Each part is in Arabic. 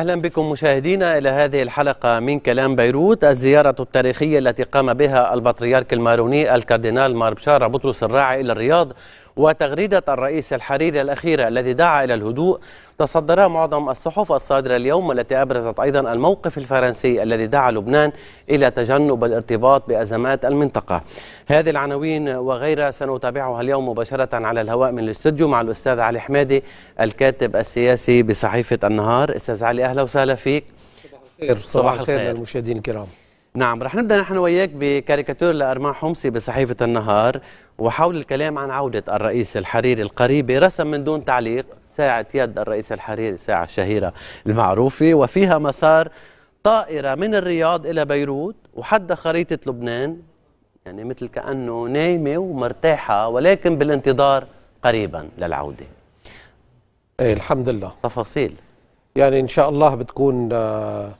أهلا بكم مشاهدينا إلى هذه الحلقة من كلام بيروت الزيارة التاريخية التي قام بها البطريرك الماروني الكاردينال مار بشارة بطرس الراعي إلى الرياض وتغريدة الرئيس الحريري الأخيرة الذي دعا إلى الهدوء تصدر معظم الصحف الصادرة اليوم التي أبرزت أيضا الموقف الفرنسي الذي دعا لبنان إلى تجنب الارتباط بأزمات المنطقة هذه العناوين وغيرها سنتابعها اليوم مباشرة على الهواء من الاستوديو مع الأستاذ علي حمادي الكاتب السياسي بصحيفة النهار أستاذ علي أهلا وسهلا فيك صباح الخير صباح الخير للمشاهدين الكرام نعم رح نبدا نحن وياك بكاريكاتور لارمان حمصي بصحيفه النهار وحول الكلام عن عودة الرئيس الحريري القريبة رسم من دون تعليق ساعة يد الرئيس الحريري الساعة الشهيرة المعروفة وفيها مسار طائرة من الرياض إلى بيروت وحد خريطة لبنان يعني مثل كأنه نايمة ومرتاحة ولكن بالانتظار قريبا للعودة ايه الحمد لله تفاصيل يعني إن شاء الله بتكون آه،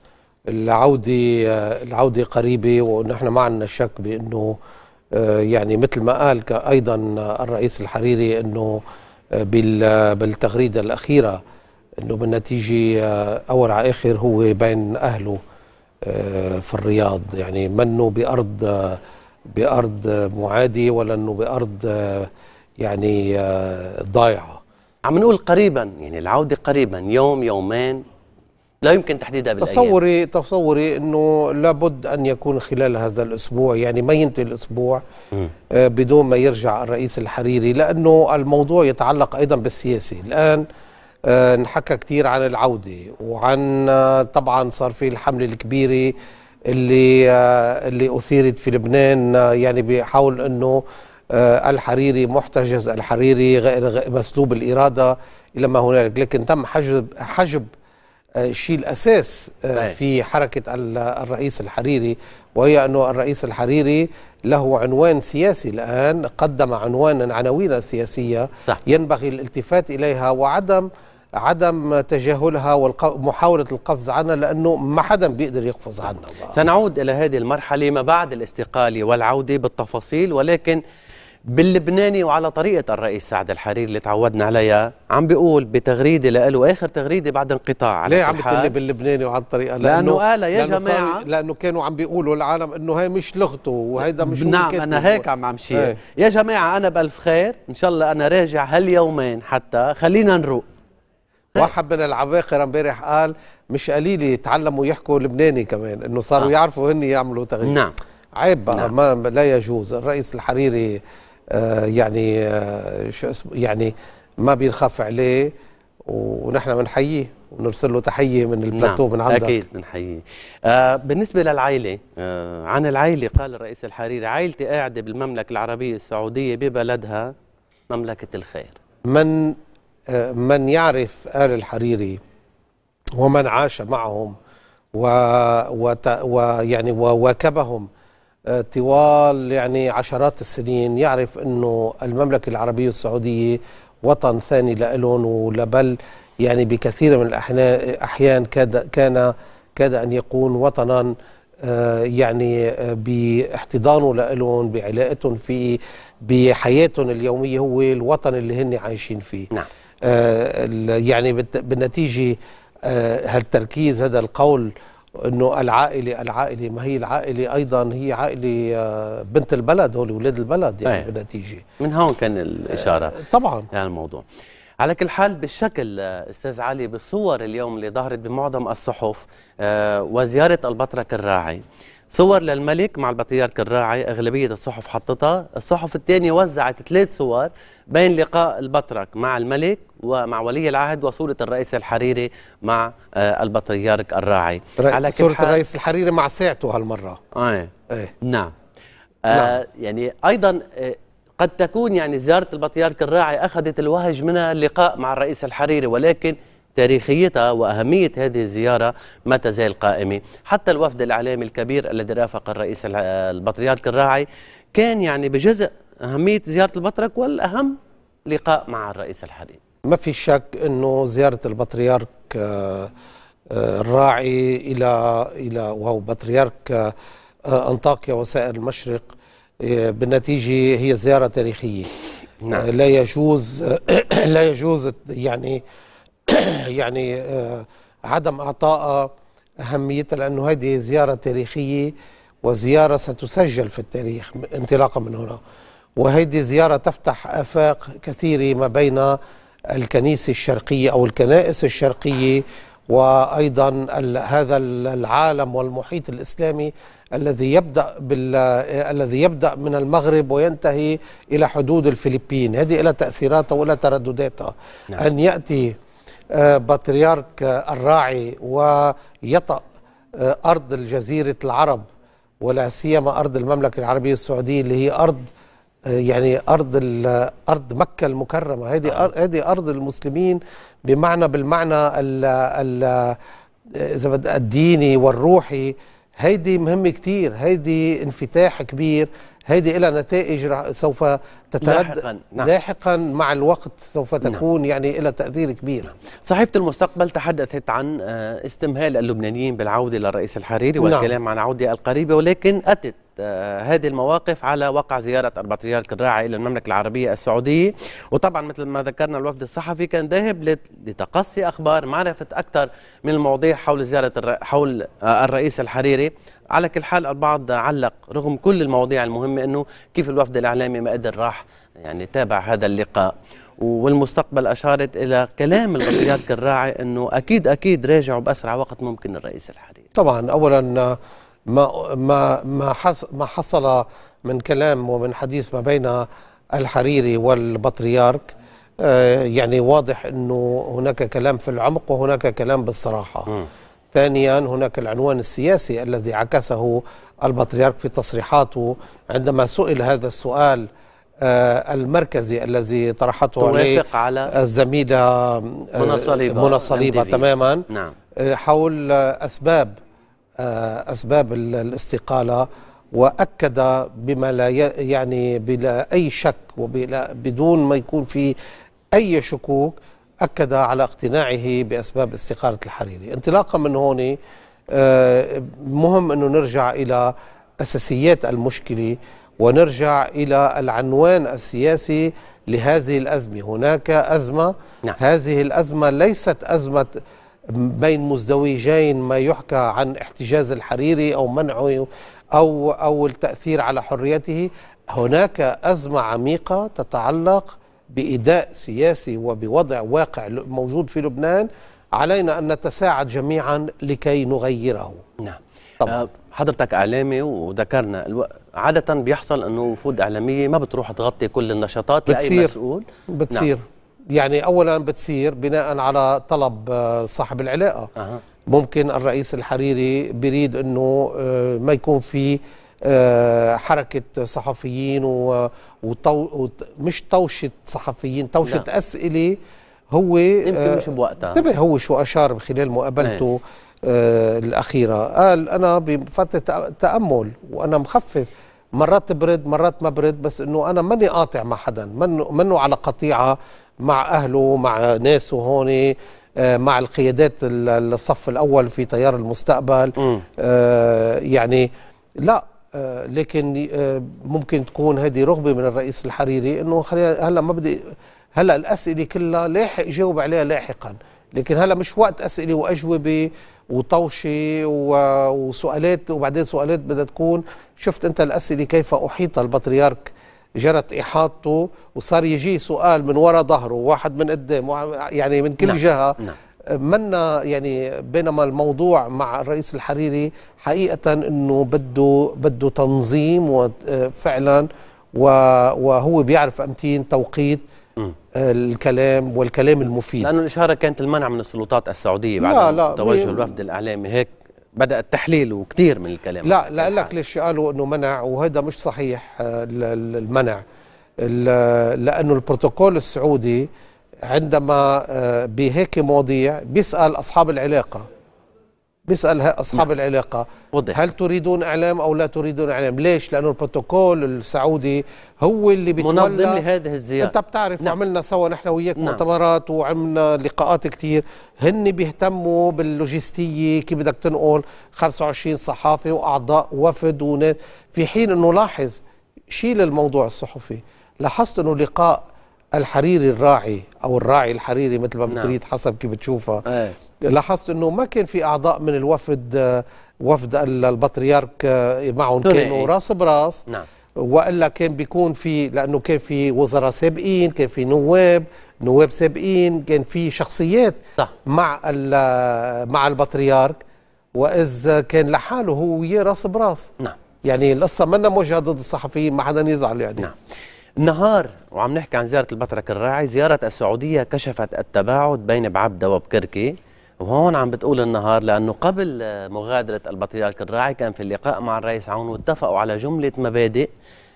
العودة آه، العودة قريبة ونحن ما عندنا شك بأنه آه، يعني مثل ما قال ايضا الرئيس الحريري انه آه، بالتغريده الاخيره انه بالنتيجه آه، اول على اخر هو بين اهله في الرياض يعني منه بارض بارض معادي ولا انه بارض يعني ضايعه عم نقول قريبا يعني العوده قريبا يوم يومين لا يمكن تحديدها بالأيام تصوري تصوري انه لابد ان يكون خلال هذا الاسبوع يعني ما ينتهي الاسبوع آه، بدون ما يرجع الرئيس الحريري لانه الموضوع يتعلق ايضا بالسياسي الان آه، نحكى كثير عن العوده وعن آه، طبعا صار في الحمله الكبيره اللي اللي اثيرت في لبنان يعني بحول انه الحريري محتجز الحريري غير مسلوب الاراده الى ما هنالك لكن تم حجب حجب آه، شيء الأساس آه، طيب. في حركة الرئيس الحريري وهي أنه الرئيس الحريري له عنوان سياسي الآن قدم عنوانا عناوين سياسية ينبغي الالتفات إليها وعدم عدم تجاهلها ومحاولة القفز عنها لأنه ما حدا بيقدر يقفز عنها سنعود إلى هذه المرحلة ما بعد الاستقالة والعودة بالتفاصيل ولكن باللبناني وعلى طريقة الرئيس سعد الحريري اللي تعودنا عليها عم بيقول بتغريدة له آخر تغريدة بعد انقطاع على ليه عم بتقولي باللبناني وعلى الطريقة لأنه, لأنه قال يا لأنه جماعة لأنه كانوا عم بيقولوا العالم أنه هاي مش لغته وهيدا مش نعم أنا هيك عم عم شير إيه. يا جماعة أنا بألف خير إن شاء الله أنا راجع هاليومين حتى خلينا نروق واحد من العباقرة امبارح قال مش قليل يتعلموا يحكوا لبناني كمان انه صاروا آه. يعرفوا هن يعملوا تغيير نعم عيب بقى نعم. ما لا يجوز الرئيس الحريري آه، يعني آه، شو اسمه يعني ما بينخاف عليه ونحن بنحييه ونرسل له تحيه من البلاتو نعم من عندك اكيد بنحييه آه بالنسبه للعائله آه عن العائله قال الرئيس الحريري عائلتي قاعده بالمملكه العربيه السعوديه ببلدها مملكه الخير من آه من يعرف ال الحريري ومن عاش معهم ويعني و... و... وواكبهم يعني آه، طوال يعني عشرات السنين يعرف انه المملكه العربيه السعوديه وطن ثاني لهم ولبل يعني بكثير من الاحيان كاد كان كاد ان يكون وطنا آه، يعني آه، باحتضانه لهم بعلاقتهم فيه بحياتهم اليوميه هو الوطن اللي هن عايشين فيه نعم. يعني بالنتيجه هالتركيز هذا القول انه العائله العائله ما هي العائله ايضا هي عائله آه، بنت البلد هول اولاد البلد يعني أيه. بالنتيجه من هون كان الاشاره آه، طبعا يعني الموضوع على كل حال بالشكل آه، استاذ علي بالصور اليوم اللي ظهرت بمعظم الصحف وزياره البطرك الراعي صور للملك مع البطريرك الراعي أغلبية الصحف حطتها الصحف الثانية وزعت ثلاث صور بين لقاء البطرك مع الملك ومع ولي العهد وصورة الرئيس الحريري مع آه، البطريرك الراعي على صورة الرئيس الحريري مع ساعته هالمرة آه. ايه نعم, آه نعم. يعني أيضا آه، قد تكون يعني زيارة البطريرك الراعي أخذت الوهج من اللقاء مع الرئيس الحريري ولكن تاريخيتها وأهمية هذه الزيارة ما تزال قائمة حتى الوفد الإعلامي الكبير الذي رافق الرئيس البطريرك الراعي كان يعني بجزء أهمية زيارة البطرك والأهم لقاء مع الرئيس الحالي ما في شك أنه زيارة البطريرك آه، آه، الراعي إلى إلى وهو بطريرك آه، أنطاكيا وسائر المشرق بالنتيجة هي زيارة تاريخية نعم. لا يجوز لا يجوز يعني يعني آه، عدم اعطاء اهميتها لانه هذه زياره تاريخيه وزياره ستسجل في التاريخ انطلاقا من هنا وهذه زياره تفتح افاق كثيره ما بين الكنيسه الشرقيه او الكنائس الشرقيه وايضا هذا العالم والمحيط الاسلامي الذي يبدا بال الذي يبدا من المغرب وينتهي الى حدود الفلبين هذه لها تاثيراتها ولها تردداتها نعم. ان ياتي آه، بطريرك آه، الراعي ويطأ آه، أرض الجزيرة العرب ولا سيما أرض المملكة العربية السعودية اللي هي أرض يعني أرض أرض مكة المكرمة هذه نعم. هذه أرض المسلمين بمعنى بالمعنى ال ال إذا الديني والروحي هيدي مهمة كتير هيدي انفتاح كبير هيدي لها نتائج سوف تترد لاحقا نعم. لاحقا مع الوقت سوف نعم. تكون نعم. يعني لها تاثير كبير صحيفه المستقبل تحدثت عن آه، استمهال اللبنانيين بالعوده للرئيس الحريري نعم. والكلام نعم. عن عوده القريبه ولكن اتت آه، هذه المواقف على وقع زيارة 14 الراعي إلى المملكة العربية السعودية وطبعا مثل ما ذكرنا الوفد الصحفي كان ذاهب لتقصي أخبار معرفة أكثر من المواضيع حول زيارة حول آه، الرئيس الحريري على كل حال البعض علق رغم كل المواضيع المهمة أنه كيف الوفد الإعلامي ما قدر راح يعني تابع هذا اللقاء والمستقبل اشارت الى كلام الغطيات الراعي انه اكيد اكيد راجعوا باسرع وقت ممكن الرئيس الحريري طبعا اولا ما ما ما ما حصل من كلام ومن حديث ما بين الحريري والبطريرك آه، يعني واضح انه هناك كلام في العمق وهناك كلام بالصراحه. م. ثانيا هناك العنوان السياسي الذي عكسه البطريرك في تصريحاته عندما سئل هذا السؤال آه، المركزي الذي طرحته عليه على الزميله آه، منى صليبه منى صليبه تماما نعم. حول اسباب آه، أسباب الاستقالة وأكد بما لا يعني بلا أي شك وبدون ما يكون في أي شكوك أكد على اقتناعه بأسباب استقالة الحريري انطلاقا من هون آه، مهم أنه نرجع إلى أساسيات المشكلة ونرجع إلى العنوان السياسي لهذه الأزمة هناك أزمة نعم. هذه الأزمة ليست أزمة بين مزدوجين ما يحكى عن احتجاز الحريري أو منعه أو, أو التأثير على حريته هناك أزمة عميقة تتعلق بإداء سياسي وبوضع واقع موجود في لبنان علينا أن نتساعد جميعا لكي نغيره نعم طبعا. آه، حضرتك اعلامي وذكرنا عاده بيحصل انه وفود اعلاميه ما بتروح تغطي كل النشاطات بتصير. لاي مسؤول نعم. بتصير نعم. يعني اولا بتصير بناء على طلب آه، صاحب العلاقه أه. ممكن الرئيس الحريري بريد انه آه، ما يكون في آه، حركه صحفيين وطو مش طوشه صحفيين طوشه نعم. اسئله هو يمكن مش بوقتها انتبه هو شو اشار خلال مقابلته نعم. آه الاخيره قال انا بفتره تامل وانا مخفف مرات برد مرات ما برد بس انه انا ماني قاطع مع حدا منه, منه على قطيعه مع أهله مع ناسه هون آه، مع القيادات الصف الأول في تيار المستقبل م. آه، يعني لا آه، لكن ممكن تكون هذه رغبة من الرئيس الحريري أنه هلا ما بدي هلا الأسئلة كلها لاحق جاوب عليها لاحقا لكن هلا مش وقت أسئلة وأجوبة وطوشة وسؤالات وبعدين سؤالات بدها تكون شفت أنت الأسئلة كيف أحيط البطريرك جرت احاطته وصار يجي سؤال من وراء ظهره واحد من قدام يعني من كل لا نعم، جهه نعم. منا يعني بينما الموضوع مع الرئيس الحريري حقيقه انه بده بده تنظيم وفعلا وهو بيعرف امتين توقيت الكلام والكلام المفيد لانه الاشاره كانت المنع من السلطات السعوديه بعد لا لا توجه الوفد الاعلامي هيك بدا التحليل وكثير من الكلام لا لا لك ليش قالوا انه منع وهذا مش صحيح آه، المنع لانه البروتوكول السعودي عندما آه، بهيك مواضيع بيسال اصحاب العلاقه بيسأل أصحاب نعم. العلاقة وضح. هل تريدون إعلام أو لا تريدون إعلام ليش لأنه البروتوكول السعودي هو اللي بيتولى منظم لهذه الزيارة أنت بتعرف نعم. عملنا سوا نحن وياك نعم. مؤتمرات وعملنا لقاءات كتير هن بيهتموا باللوجستية كيف بدك تنقل 25 صحافي وأعضاء وفد وناس في حين أنه لاحظ شيل الموضوع الصحفي لاحظت أنه لقاء الحريري الراعي او الراعي الحريري مثل ما نعم. بتريد حسب كيف بتشوفها إيه. لاحظت انه ما كان في اعضاء من الوفد وفد البطريرك آه، معهم كانوا راس براس نعم والا كان بيكون في لانه كان في وزراء سابقين كان في نواب نواب سابقين كان في شخصيات صح. مع مع البطريرك واذ كان لحاله هو وياه راس براس نعم يعني القصه منا موجهه ضد الصحفيين ما حدا يزعل يعني نعم نهار وعم نحكي عن زيارة البطرك الراعي زيارة السعودية كشفت التباعد بين بعبدة وبكركي وهون عم بتقول النهار لأنه قبل مغادرة البطريرك الراعي كان في اللقاء مع الرئيس عون واتفقوا على جملة مبادئ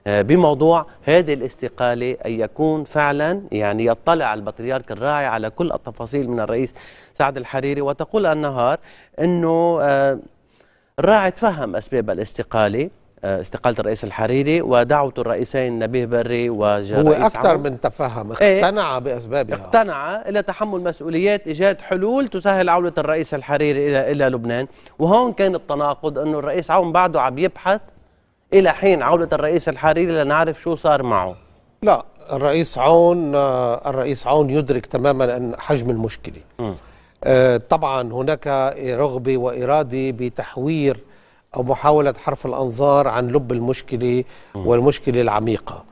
آه، بموضوع هذه الاستقالة أن يكون فعلا يعني يطلع البطريرك الراعي على كل التفاصيل من الرئيس سعد الحريري وتقول النهار أنه آه، الراعي تفهم أسباب الاستقالة استقاله الرئيس الحريري ودعوه الرئيسين نبيه بري وجرائيس هو اكثر من تفهم إيه. اقتنع ايه باسبابها اقتنع الى تحمل مسؤوليات ايجاد حلول تسهل عوده الرئيس الحريري الى الى لبنان وهون كان التناقض انه الرئيس عون بعده عم يبحث الى حين عوده الرئيس الحريري لنعرف شو صار معه لا الرئيس عون الرئيس عون يدرك تماما ان حجم المشكله م. آه، طبعا هناك رغبه واراده بتحوير أو محاولة حرف الأنظار عن لب المشكلة والمشكلة العميقة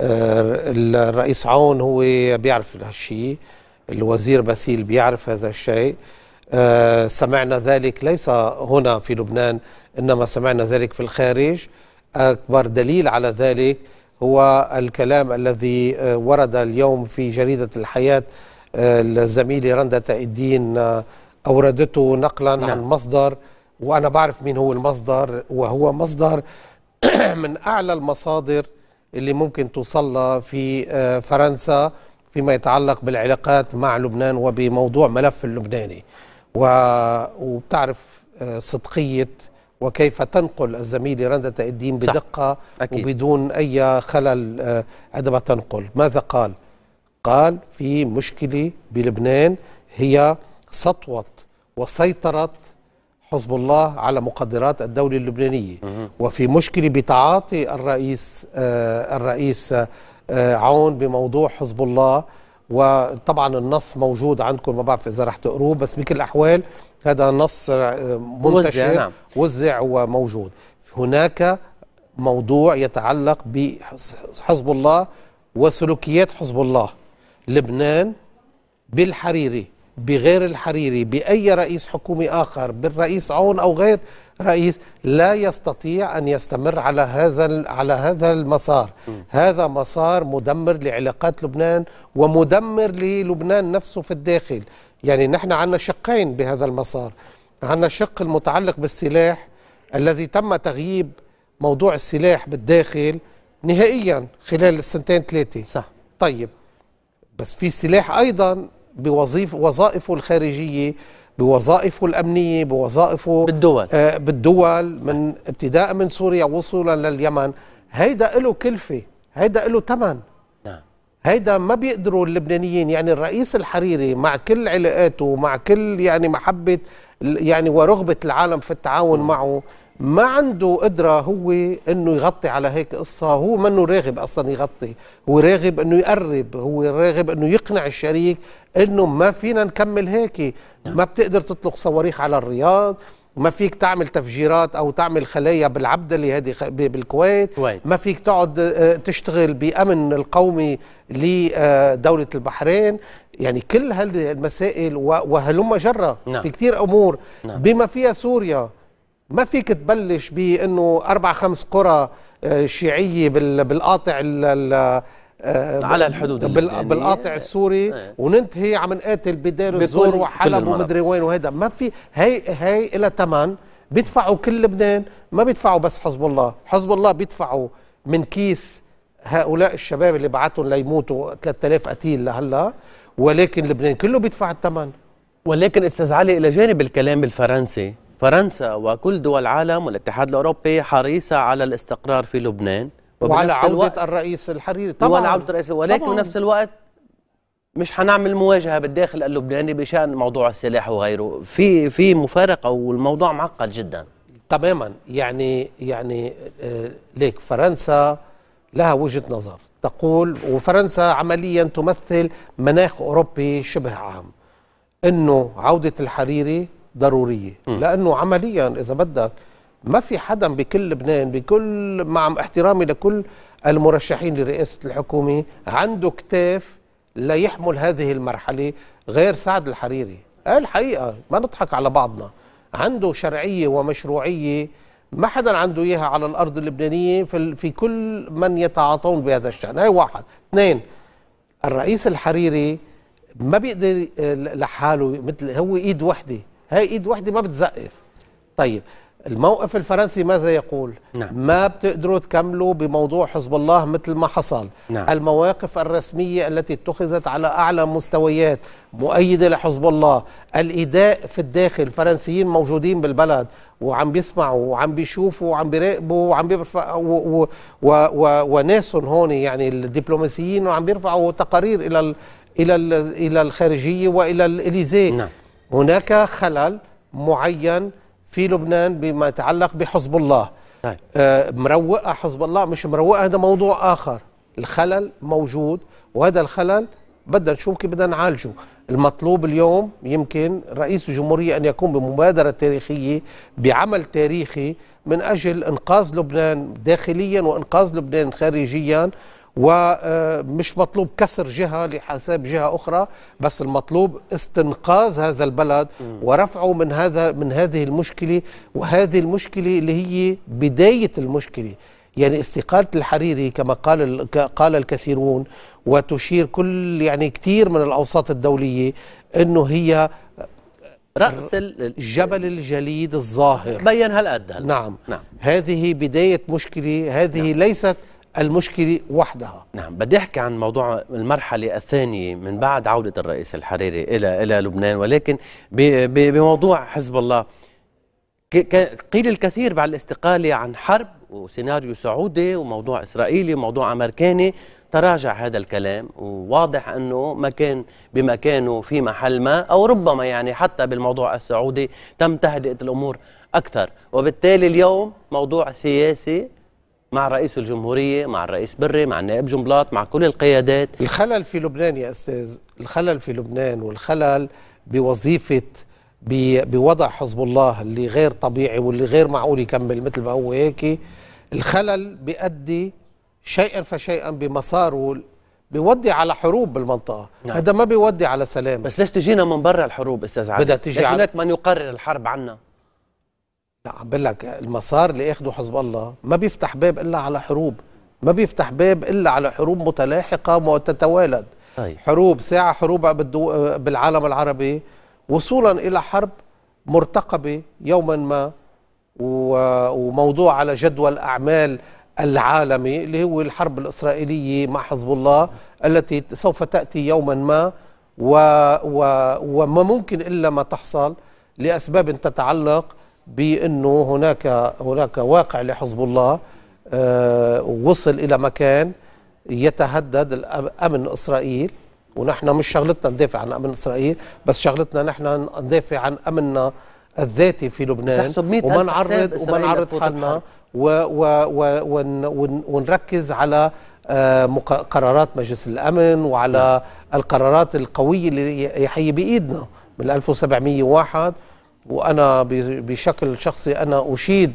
آه، الرئيس عون هو بيعرف هالشيء الوزير باسيل بيعرف هذا الشيء آه، سمعنا ذلك ليس هنا في لبنان إنما سمعنا ذلك في الخارج أكبر دليل على ذلك هو الكلام الذي آه، ورد اليوم في جريدة الحياة الزميلة رندة الدين أوردته نقلا نعم. عن مصدر وانا بعرف مين هو المصدر وهو مصدر من اعلى المصادر اللي ممكن توصل في آه، فرنسا فيما يتعلق بالعلاقات مع لبنان وبموضوع ملف اللبناني وبتعرف آه، صدقيه وكيف تنقل الزميله رندة الدين بدقه أكيد. وبدون اي خلل آه، عندما تنقل ماذا قال قال في مشكله بلبنان هي سطوه وسيطره حزب الله على مقدرات الدولة اللبنانية وفي مشكلة بتعاطي الرئيس آه، الرئيس آه، آه، عون بموضوع حزب الله وطبعا النص موجود عندكم ما بعرف اذا رح تقروه بس بكل الاحوال هذا نص منتشر نعم. وزع وموجود هناك موضوع يتعلق بحزب الله وسلوكيات حزب الله لبنان بالحريري بغير الحريري بأي رئيس حكومي آخر بالرئيس عون أو غير رئيس لا يستطيع أن يستمر على هذا على هذا المسار هذا مسار مدمر لعلاقات لبنان ومدمر للبنان نفسه في الداخل يعني نحن عندنا شقين بهذا المسار عندنا الشق المتعلق بالسلاح الذي تم تغييب موضوع السلاح بالداخل نهائيا خلال السنتين ثلاثة صح طيب بس في سلاح أيضا بوظيف وظائفه الخارجيه بوظائفه الامنيه بوظائفه آه، بالدول آه بالدول من ابتداء من سوريا وصولا لليمن هيدا له كلفه هيدا له ثمن نعم هيدا ما بيقدروا اللبنانيين يعني الرئيس الحريري مع كل علاقاته مع كل يعني محبه يعني ورغبه العالم في التعاون معه ما عنده قدرة هو أنه يغطي على هيك قصة هو منه راغب أصلا يغطي هو راغب أنه يقرب هو راغب أنه يقنع الشريك أنه ما فينا نكمل هيك نعم. ما بتقدر تطلق صواريخ على الرياض ما فيك تعمل تفجيرات او تعمل خلايا اللي هذه بالكويت ما فيك تقعد آه، تشتغل بامن القومي لدوله آه، البحرين يعني كل هذه المسائل وهلم جره نعم. في كثير امور نعم. بما فيها سوريا ما فيك تبلش بانه اربع خمس قرى آه، شيعيه بالقاطع آه، على الحدود يعني. بالقاطع السوري آه. وننتهي عم نقاتل بدير الزور وحلب ومدري وين وهيدا ما في هي هي لها ثمن بيدفعوا كل لبنان ما بيدفعوا بس حزب الله حزب الله بيدفعوا من كيس هؤلاء الشباب اللي بعتهم ليموتوا 3000 قتيل لهلا ولكن لبنان كله بيدفع الثمن ولكن استاذ علي الى جانب الكلام الفرنسي فرنسا وكل دول العالم والاتحاد الأوروبي حريصة على الاستقرار في لبنان وعلى عودة الرئيس الحريري طبعا وعلى عودة الرئيس ولكن طبعاً. بنفس الوقت مش حنعمل مواجهه بالداخل اللبناني بشان موضوع السلاح وغيره في في مفارقه والموضوع معقد جدا تماما يعني يعني آه، ليك فرنسا لها وجهه نظر تقول وفرنسا عمليا تمثل مناخ اوروبي شبه عام انه عوده الحريري ضروريه لانه عمليا اذا بدك ما في حدا بكل لبنان بكل مع احترامي لكل المرشحين لرئاسه الحكومه عنده كتاف ليحمل هذه المرحله غير سعد الحريري آه، الحقيقه ما نضحك على بعضنا عنده شرعيه ومشروعيه ما حدا عنده اياها على الارض اللبنانيه في, في كل من يتعاطون بهذا الشان هاي واحد اثنين الرئيس الحريري ما بيقدر آه، لحاله مثل هو ايد وحده هاي ايد واحده ما بتزقف طيب الموقف الفرنسي ماذا يقول نعم. ما بتقدروا تكملوا بموضوع حزب الله مثل ما حصل نعم. المواقف الرسمية التي اتخذت على أعلى مستويات مؤيدة لحزب الله الإيداء في الداخل الفرنسيين موجودين بالبلد وعم بيسمعوا وعم بيشوفوا وعم بيراقبوا وعم بيرفعوا و... و... و... وناسهم هون يعني الدبلوماسيين وعم بيرفعوا تقارير إلى ال... إلى ال... إلى الخارجية وإلى الإليزيه نعم. هناك خلل معين في لبنان بما يتعلق بحزب الله طيب. آه مروقة حزب الله مش مروقة هذا موضوع آخر الخلل موجود وهذا الخلل بدنا نشوف كيف بدنا نعالجه المطلوب اليوم يمكن رئيس الجمهورية أن يقوم بمبادرة تاريخية بعمل تاريخي من أجل إنقاذ لبنان داخليا وإنقاذ لبنان خارجيا ومش آه، مطلوب كسر جهة لحساب جهة أخرى بس المطلوب استنقاذ هذا البلد ورفعه من هذا من هذه المشكلة وهذه المشكلة اللي هي بداية المشكلة يعني استقالة الحريري كما قال قال الكثيرون وتشير كل يعني كثير من الأوساط الدولية أنه هي رأس جبل الجليد الظاهر بين هالقد نعم. نعم هذه بداية مشكلة هذه نعم. ليست المشكله وحدها نعم بدي احكي عن موضوع المرحله الثانيه من بعد عوده الرئيس الحريري الى الى لبنان ولكن بموضوع حزب الله قيل الكثير بعد الاستقاله عن حرب وسيناريو سعودي وموضوع اسرائيلي وموضوع امريكاني تراجع هذا الكلام وواضح انه مكان بمكانه في محل ما او ربما يعني حتى بالموضوع السعودي تم تهدئه الامور اكثر وبالتالي اليوم موضوع سياسي مع رئيس الجمهورية مع الرئيس بري مع النائب جنبلاط مع كل القيادات الخلل في لبنان يا أستاذ الخلل في لبنان والخلل بوظيفة بوضع حزب الله اللي غير طبيعي واللي غير معقول يكمل مثل ما هو هيك الخلل بيؤدي شيئا فشيئا بمساره بيودي على حروب بالمنطقه نعم. هذا ما بيودي على سلام بس ليش تجينا من برا الحروب استاذ علي بدها تجي هناك من يقرر الحرب عنا لا عم بقول لك المسار اللي اخذه حزب الله ما بيفتح باب الا على حروب ما بيفتح باب الا على حروب متلاحقه وتتوالد أي. طيب. حروب ساعه حروب بالدو... بالعالم العربي وصولا الى حرب مرتقبه يوما ما و... وموضوع على جدول اعمال العالمي اللي هو الحرب الاسرائيليه مع حزب الله التي سوف تاتي يوما ما و... و... وما ممكن الا ما تحصل لاسباب تتعلق بانه هناك هناك واقع لحزب الله آه، وصل الى مكان يتهدد امن اسرائيل ونحن مش شغلتنا ندافع عن امن اسرائيل بس شغلتنا نحن ندافع عن امننا الذاتي في لبنان وما نعرض وما نعرض حالنا و و و ون ونركز على آه، قرارات مجلس الامن وعلى نعم. القرارات القويه اللي هي بايدنا من 1701 وانا بشكل شخصي انا اشيد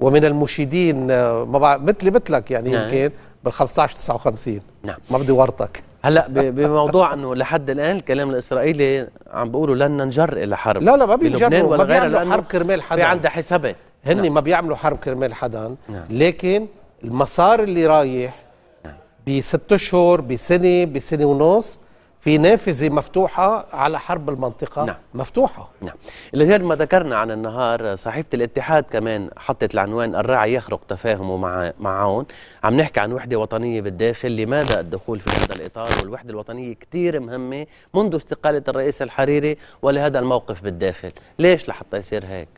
ومن المشيدين آه، ما بعرف مثلي مثلك يعني نعم. يمكن بال 15 59 نعم ما بدي ورطك هلا بموضوع انه لحد الان الكلام الاسرائيلي عم بيقولوا لن نجر الى حرب لا لا ما بينجروا ولا غيرها لانه حرب كرمال حدا في عندها حسابات هن نعم. ما بيعملوا حرب كرمال حدا نعم. لكن المسار اللي رايح نعم. بست اشهر بسنه بسنه ونص في نافذة مفتوحة على حرب المنطقة نعم. مفتوحة نعم لغير ما ذكرنا عن النهار صحيفة الاتحاد كمان حطت العنوان الراعي يخرق تفاهمه مع معون عم نحكي عن وحدة وطنية بالداخل لماذا الدخول في هذا الإطار والوحدة الوطنية كثير مهمة منذ استقالة الرئيس الحريري ولهذا الموقف بالداخل ليش لحتى يصير هيك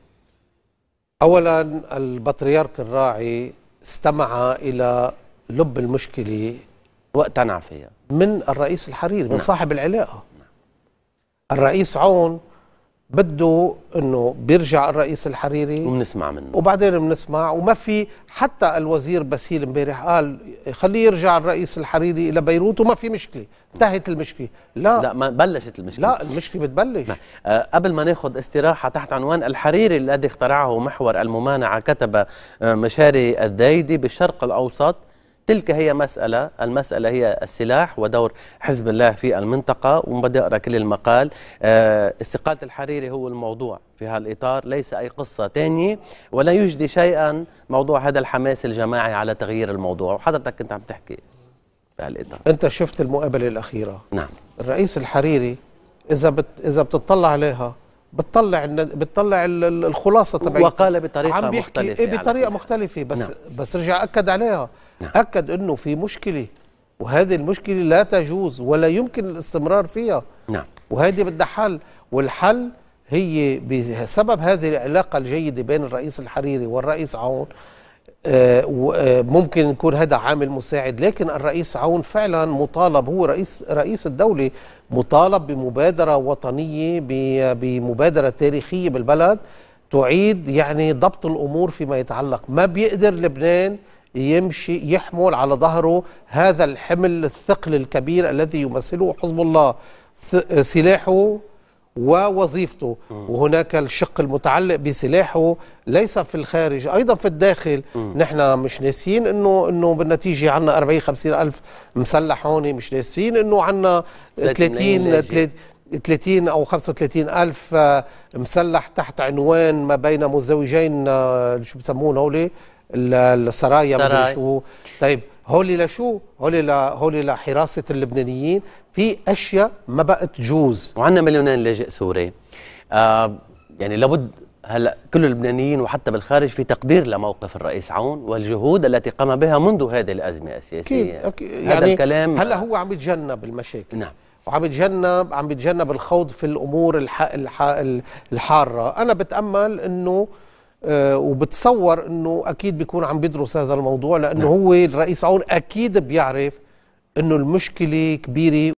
أولا البطريرك الراعي استمع إلى لب المشكلة واقتنع فيها من الرئيس الحريري من نعم. صاحب العلاقة الرئيس عون بده انه بيرجع الرئيس الحريري وبنسمع منه وبعدين بنسمع وما في حتى الوزير باسيل امبارح قال خليه يرجع الرئيس الحريري الى بيروت وما في مشكله انتهت المشكله لا لا ما بلشت المشكله لا المشكله بتبلش نعم. آه قبل ما ناخذ استراحه تحت عنوان الحريري الذي اخترعه محور الممانعه كتب آه مشاري الدايدي بالشرق الاوسط تلك هي مسألة المسألة هي السلاح ودور حزب الله في المنطقة ومبدأ كل المقال آه، استقالة الحريري هو الموضوع في هالإطار ليس أي قصة تانية ولا يجدي شيئا موضوع هذا الحماس الجماعي على تغيير الموضوع وحضرتك كنت عم تحكي بهالإطار أنت شفت المقابلة الأخيرة نعم الرئيس الحريري إذا بت إذا بتطلع عليها بتطلع بتطلع الخلاصه تبعيته وقال بطريقه عم بيحكي مختلفه إيه، بطريقه مختلفه بس نعم. بس رجع اكد عليها نعم. أكد أنه في مشكلة وهذه المشكلة لا تجوز ولا يمكن الاستمرار فيها نعم. وهذه بدها حل والحل هي بسبب هذه العلاقة الجيدة بين الرئيس الحريري والرئيس عون آه، آه، ممكن يكون هذا عامل مساعد لكن الرئيس عون فعلا مطالب هو رئيس رئيس الدولة مطالب بمبادرة وطنية بمبادرة تاريخية بالبلد تعيد يعني ضبط الأمور فيما يتعلق ما بيقدر لبنان يمشي يحمل على ظهره هذا الحمل الثقل الكبير الذي يمثله حزب الله سلاحه ووظيفته وهناك الشق المتعلق بسلاحه ليس في الخارج ايضا في الداخل نحن مش ناسيين انه انه بالنتيجه عندنا 40 50 الف مسلح هون مش ناسيين انه عندنا 30 30 او 35 الف آه، مسلح تحت عنوان ما بين مزوجين آه، شو بسموهم هولي السرايا مدري شو طيب هولي لشو هولي ل... هولي لحراسه اللبنانيين في اشياء ما بقت جوز وعندنا مليونين لاجئ سوري آه يعني لابد هلا كل اللبنانيين وحتى بالخارج في تقدير لموقف الرئيس عون والجهود التي قام بها منذ هذه الازمه السياسيه أكيد. أكيد. يعني هذا الكلام هلا هو عم يتجنب المشاكل نعم وعم يتجنب عم يتجنب الخوض في الامور الح... الح... الحاره انا بتامل انه آه، وبتصور انه اكيد بيكون عم بيدرس هذا الموضوع لانه نعم. هو الرئيس عون اكيد بيعرف انه المشكله كبيره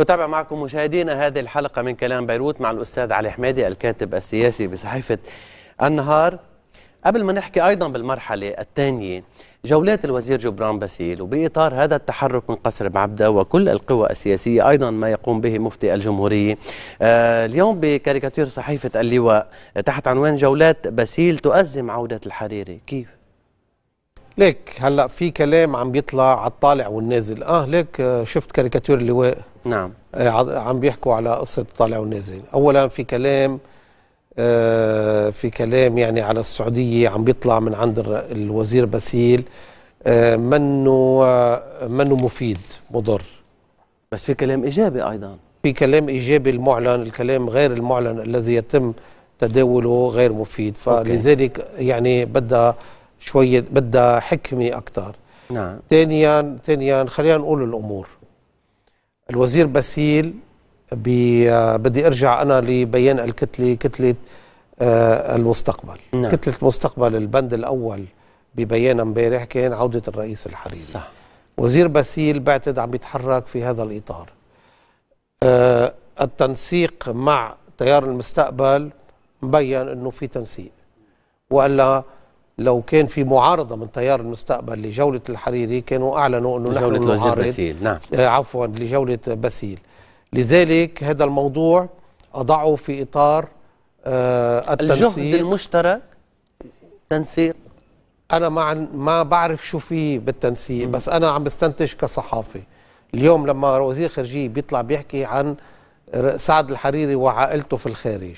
نتابع معكم مشاهدينا هذه الحلقة من كلام بيروت مع الأستاذ علي حمادي الكاتب السياسي بصحيفة النهار قبل ما نحكي أيضا بالمرحلة الثانية جولات الوزير جبران باسيل وبإطار هذا التحرك من قصر بعبدة وكل القوى السياسية أيضا ما يقوم به مفتي الجمهورية آه، اليوم بكاريكاتير صحيفة اللواء تحت عنوان جولات باسيل تؤزم عودة الحريري كيف؟ ليك هلا في كلام عم بيطلع على الطالع والنازل اه ليك آه، شفت كاريكاتير اللواء نعم آه، عم بيحكوا على قصة طالع ونازل أولا في كلام آه، في كلام يعني على السعودية عم بيطلع من عند الوزير باسيل آه، منه منه مفيد مضر بس في كلام إيجابي أيضا في كلام إيجابي المعلن الكلام غير المعلن الذي يتم تداوله غير مفيد فلذلك يعني بدها شوية بدها حكمة أكثر نعم ثانيا ثانيا خلينا نقول الأمور الوزير باسيل آه، بدي ارجع انا لبيان الكتله كتله آه، المستقبل نعم. كتله المستقبل البند الاول ببيان امبارح كان عوده الرئيس الحريري صح وزير باسيل بعتد عم يتحرك في هذا الاطار آه، التنسيق مع تيار المستقبل مبين انه في تنسيق والا لو كان في معارضه من تيار المستقبل لجوله الحريري كانوا اعلنوا انه نحن نعارض بسيل نعم آه، عفوا لجوله بسيل لذلك هذا الموضوع اضعه في اطار آه التنسيق الجهد المشترك تنسيق انا ما ما بعرف شو في بالتنسيق بس انا عم بستنتج كصحافي اليوم لما وزير خارجيه بيطلع بيحكي عن آه، سعد الحريري وعائلته في الخارج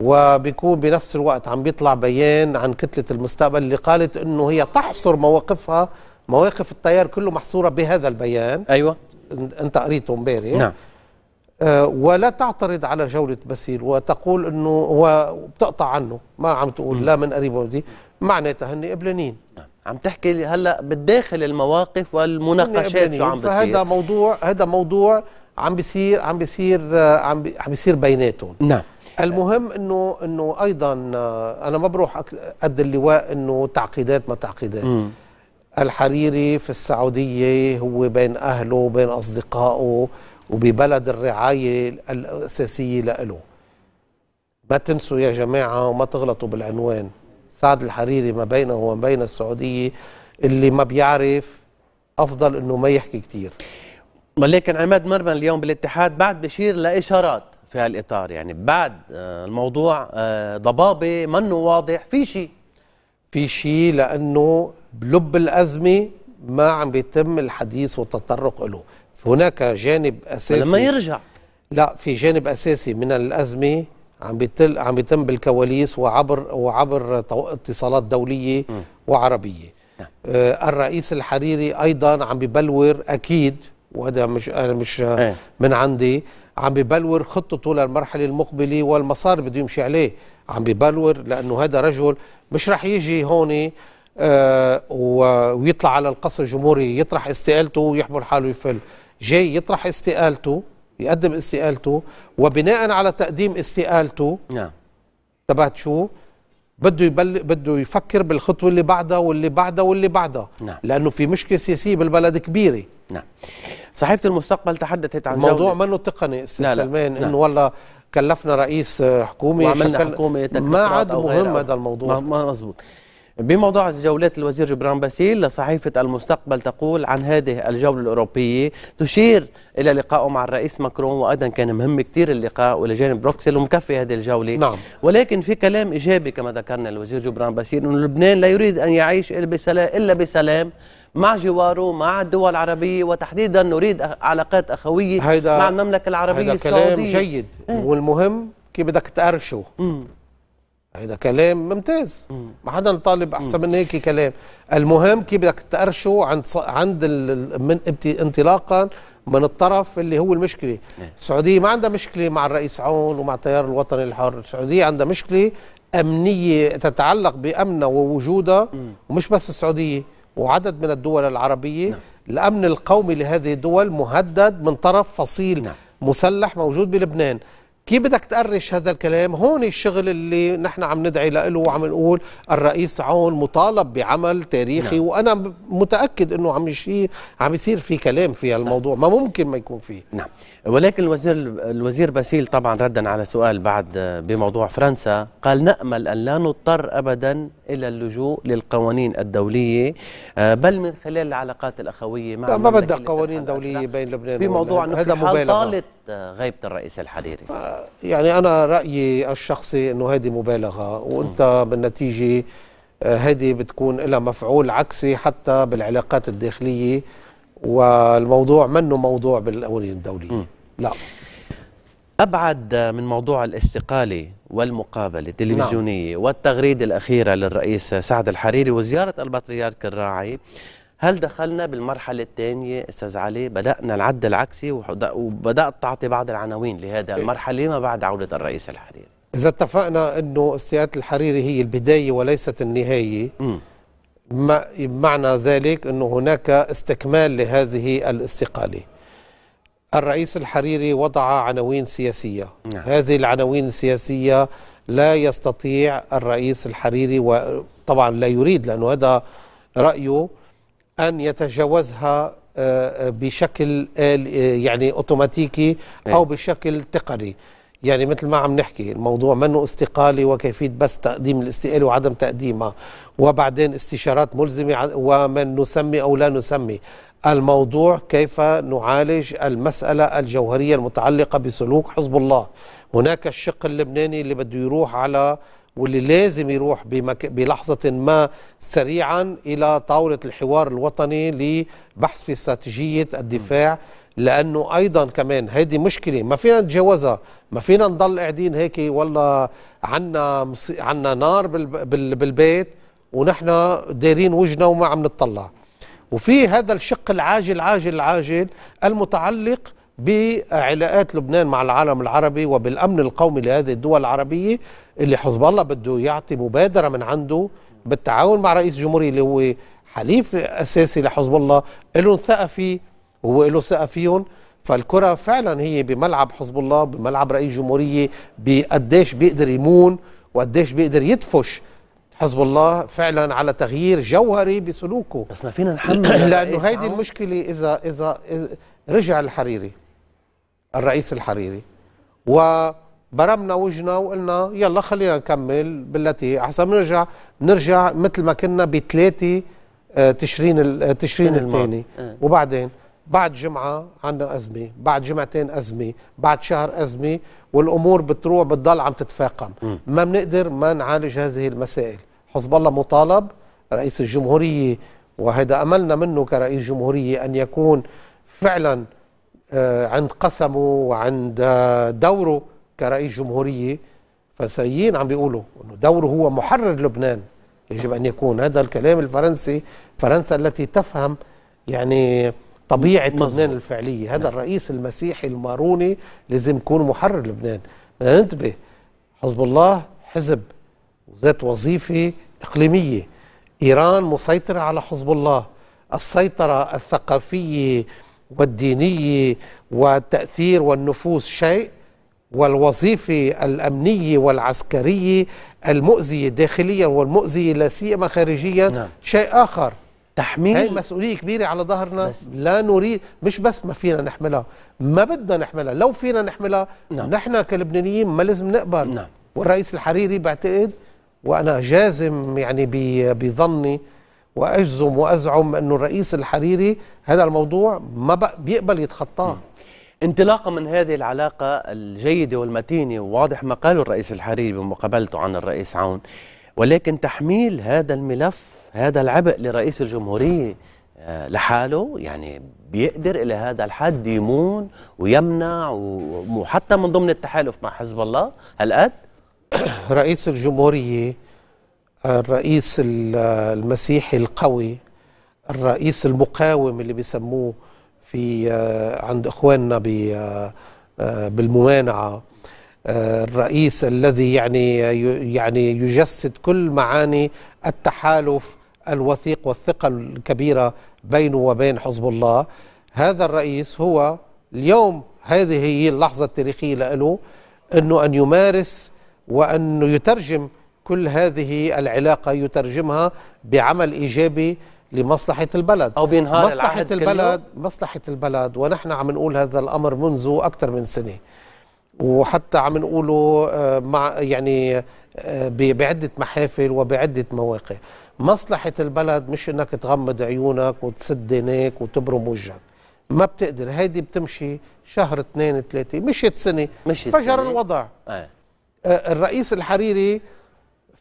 وبيكون بنفس الوقت عم بيطلع بيان عن كتلة المستقبل اللي قالت انه هي تحصر مواقفها مواقف التيار كله محصورة بهذا البيان ايوه انت قريته امبارح نعم آه، ولا تعترض على جولة بسير وتقول انه وبتقطع عنه ما عم تقول م. لا من قريب ودي معناتها هن قبلانين نعم عم تحكي هلا بالداخل المواقف والمناقشات شو عم بصير فهذا موضوع هذا موضوع عم بيصير عم بيصير آه، عم بيصير بيناتهم نعم المهم انه انه ايضا آه، انا ما بروح قد اللواء انه تعقيدات ما تعقيدات م. الحريري في السعوديه هو بين اهله وبين اصدقائه وببلد الرعايه الاساسيه له ما تنسوا يا جماعه وما تغلطوا بالعنوان سعد الحريري ما بينه وما بين السعوديه اللي ما بيعرف افضل انه ما يحكي كثير ولكن عماد مرمن اليوم بالاتحاد بعد بشير لاشارات في هالاطار يعني بعد آه، الموضوع آه، ضبابه منه واضح في شيء في شيء لانه بلب الازمه ما عم بيتم الحديث والتطرق له هناك جانب اساسي لما يرجع لا في جانب اساسي من الازمه عم بيتل عم بيتم بالكواليس وعبر وعبر اتصالات دوليه م. وعربيه نعم. آه الرئيس الحريري ايضا عم ببلور اكيد وهذا مش انا مش آه، ايه. من عندي عم ببلور خطته للمرحلة المقبلة والمسار بده يمشي عليه عم ببلور لأنه هذا رجل مش رح يجي هون آه ويطلع على القصر الجمهوري يطرح استقالته ويحمل حاله يفل جاي يطرح استقالته يقدم استقالته وبناء على تقديم استقالته نعم تبعت شو بده يبل بده يفكر بالخطوه اللي بعدها واللي بعدها واللي بعدها نعم. لانه في مشكله سياسيه بالبلد كبيره نعم صحيفه المستقبل تحدثت عن موضوع منه تقني استاذ سلمان نعم. انه والله كلفنا رئيس حكومي وعملنا حكومه ما عاد مهم هذا الموضوع ما مزبوط بموضوع جولات الوزير جبران باسيل لصحيفة المستقبل تقول عن هذه الجولة الأوروبية تشير إلى لقائه مع الرئيس ماكرون وأيضا كان مهم كثير اللقاء وإلى جانب بروكسل ومكفي هذه الجولة نعم. ولكن في كلام إيجابي كما ذكرنا الوزير جبران باسيل أن لبنان لا يريد أن يعيش إلا بسلام, إلا بسلام مع جواره مع الدول العربية وتحديدا نريد علاقات أخوية مع المملكة العربية السعودية هذا كلام جيد إيه؟ والمهم كيف بدك تقرشه هيدا كلام ممتاز ما حدا طالب احسن من هيك كلام المهم كيف بدك تقرشه عند ص... عند ال... من انطلاقا من الطرف اللي هو المشكله إيه. السعوديه ما عندها مشكله مع الرئيس عون ومع التيار الوطني الحر السعوديه عندها مشكله امنيه تتعلق بامنها ووجودها ومش بس السعوديه وعدد من الدول العربية نعم. الأمن القومي لهذه الدول مهدد من طرف فصيل نعم. مسلح موجود بلبنان كيف بدك تقرش هذا الكلام هون الشغل اللي نحن عم ندعي له وعم نقول الرئيس عون مطالب بعمل تاريخي نعم. وانا متاكد انه عم يشي عم يصير في كلام في نعم. الموضوع ما ممكن ما يكون فيه نعم ولكن الوزير الوزير باسيل طبعا ردا على سؤال بعد بموضوع فرنسا قال نامل ان لا نضطر ابدا إلى اللجوء للقوانين الدولية آه، بل من خلال العلاقات الأخوية مع لا ما بدها قوانين دولية بين لبنان في موضوع هذا مبالغة آه، غيبة الرئيس الحريري آه، يعني أنا رأيي الشخصي أنه هذه مبالغة وأنت بالنتيجة هذه بتكون لها مفعول عكسي حتى بالعلاقات الداخلية والموضوع منه موضوع بالقوانين الدولية لا أبعد من موضوع الاستقالة والمقابلة نعم. التلفزيونية نعم. والتغريدة الأخيرة للرئيس سعد الحريري وزيارة البطريرك الراعي هل دخلنا بالمرحلة الثانية أستاذ علي بدأنا العد العكسي وبدأت تعطي بعض العناوين لهذا إيه. المرحلة ما بعد عودة الرئيس الحريري إذا اتفقنا أنه استيادة الحريري هي البداية وليست النهاية م. معنى ذلك أنه هناك استكمال لهذه الاستقالة الرئيس الحريري وضع عناوين سياسية نعم. هذه العناوين السياسية لا يستطيع الرئيس الحريري وطبعا لا يريد لأنه هذا رأيه أن يتجاوزها آه، آه، بشكل آه، يعني أوتوماتيكي إيه. أو بشكل تقني يعني مثل ما عم نحكي الموضوع منه استقالي وكيفية بس تقديم الاستقالة وعدم تقديمها وبعدين استشارات ملزمة ومن نسمي أو لا نسمي الموضوع كيف نعالج المسألة الجوهرية المتعلقة بسلوك حزب الله هناك الشق اللبناني اللي بده يروح على واللي لازم يروح بمك... بلحظة ما سريعا إلى طاولة الحوار الوطني لبحث في استراتيجية الدفاع لأنه أيضا كمان هذه مشكلة ما فينا نتجاوزها ما فينا نضل قاعدين هيك والله عنا, مص... عنا نار بال... بال... بالبيت ونحن دايرين وجنا وما عم نتطلع وفي هذا الشق العاجل عاجل عاجل المتعلق بعلاقات لبنان مع العالم العربي وبالامن القومي لهذه الدول العربيه اللي حزب الله بده يعطي مبادره من عنده بالتعاون مع رئيس الجمهوريه اللي هو حليف اساسي لحزب الله له ثقه فيه وهو له ثقه فيهم فالكره فعلا هي بملعب حزب الله بملعب رئيس الجمهوريه بقديش بيقدر يمون وقديش بيقدر يدفش حزب الله فعلا على تغيير جوهري بسلوكه بس ما فينا نحمل لانه هيدي آه. المشكله إذا, اذا اذا رجع الحريري الرئيس الحريري وبرمنا وجنا وقلنا يلا خلينا نكمل بالتي احسن نرجع نرجع مثل ما كنا بثلاثه آه، آه، تشرين تشرين الثاني وبعدين بعد جمعة عندنا أزمة بعد جمعتين أزمة بعد شهر أزمة والأمور بتروح بتضل عم تتفاقم ما بنقدر ما نعالج هذه المسائل حزب الله مطالب رئيس الجمهورية وهذا أملنا منه كرئيس جمهورية أن يكون فعلا آه، عند قسمه وعند آه، دوره كرئيس جمهورية فسيين عم بيقولوا أنه دوره هو محرر لبنان يجب أن يكون هذا الكلام الفرنسي فرنسا التي تفهم يعني طبيعة مزبوط. لبنان الفعلية هذا نعم. الرئيس المسيحي الماروني لازم يكون محرر لبنان ننتبه حزب الله حزب وذات وظيفة إقليمية إيران مسيطرة على حزب الله السيطرة الثقافية والدينية والتأثير والنفوذ شيء والوظيفة الأمنية والعسكرية المؤذية داخليا والمؤذية لا سيما خارجيا نعم. شيء آخر تحميل هي مسؤولية كبيرة على ظهرنا بس. لا نريد مش بس ما فينا نحملها ما بدنا نحملها لو فينا نحملها نعم. نحن كلبنانيين ما لازم نقبل نعم. والرئيس الحريري بعتقد وأنا جازم يعني بظني وأجزم وأزعم أنه الرئيس الحريري هذا الموضوع ما بيقبل يتخطاه انطلاقا من هذه العلاقة الجيدة والمتينة وواضح ما قاله الرئيس الحريري بمقابلته عن الرئيس عون ولكن تحميل هذا الملف هذا العبء لرئيس الجمهورية آه، لحاله يعني بيقدر إلى هذا الحد يمون ويمنع وحتى من ضمن التحالف مع حزب الله هالقد رئيس الجمهورية الرئيس المسيحي القوي الرئيس المقاوم اللي بيسموه في آه، عند اخواننا آه، بالممانعه آه، الرئيس الذي يعني يعني يجسد كل معاني التحالف الوثيق والثقه الكبيره بينه وبين حزب الله هذا الرئيس هو اليوم هذه هي اللحظه التاريخيه له انه ان يمارس وأن يترجم كل هذه العلاقة يترجمها بعمل إيجابي لمصلحة البلد أو بينهار مصلحة البلد مصلحة البلد ونحن عم نقول هذا الأمر منذ أكثر من سنة وحتى عم نقوله آه، مع يعني آه، بعدة محافل وبعدة مواقع مصلحة البلد مش انك تغمض عيونك وتسد عينيك وتبرم وجهك ما بتقدر هيدي بتمشي شهر اثنين ثلاثة مشيت سنة مشيت فجر سنة. الوضع آه. أه، الرئيس الحريري